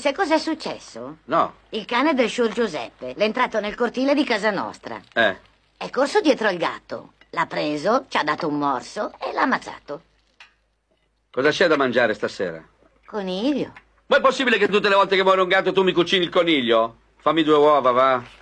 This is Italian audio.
Sai cosa è successo? No. Il cane del scior Giuseppe l'è entrato nel cortile di casa nostra. Eh. È corso dietro al gatto. L'ha preso, ci ha dato un morso e l'ha ammazzato. Cosa c'è da mangiare stasera? Coniglio. Ma è possibile che tutte le volte che muore un gatto tu mi cucini il coniglio? Fammi due uova, va.